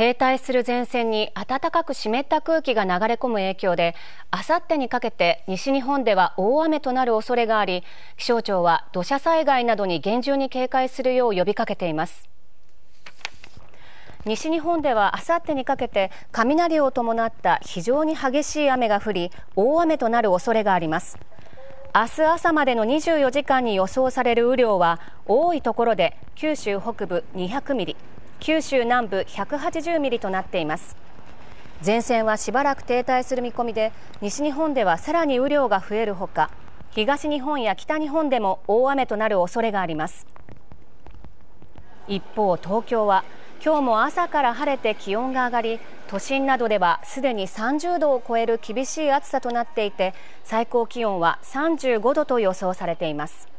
停滞する前線に暖かく湿った空気が流れ込む影響であさってにかけて西日本では大雨となる恐れがあり気象庁は土砂災害などに厳重に警戒するよう呼びかけています西日本ではあさってにかけて雷を伴った非常に激しい雨が降り大雨となる恐れがあります明日朝までの24時間に予想される雨量は多いところで九州北部200ミリ九州南部180ミリとなっています前線はしばらく停滞する見込みで西日本ではさらに雨量が増えるほか東日本や北日本でも大雨となる恐れがあります一方東京は今日も朝から晴れて気温が上がり都心などではすでに30度を超える厳しい暑さとなっていて最高気温は35度と予想されています